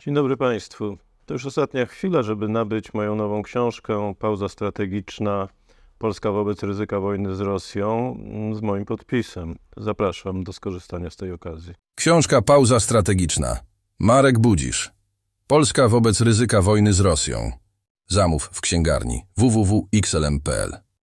Dzień dobry Państwu. To już ostatnia chwila, żeby nabyć moją nową książkę Pauza strategiczna Polska wobec ryzyka wojny z Rosją z moim podpisem. Zapraszam do skorzystania z tej okazji. Książka Pauza strategiczna. Marek Budzisz. Polska wobec ryzyka wojny z Rosją. Zamów w księgarni www.xlm.pl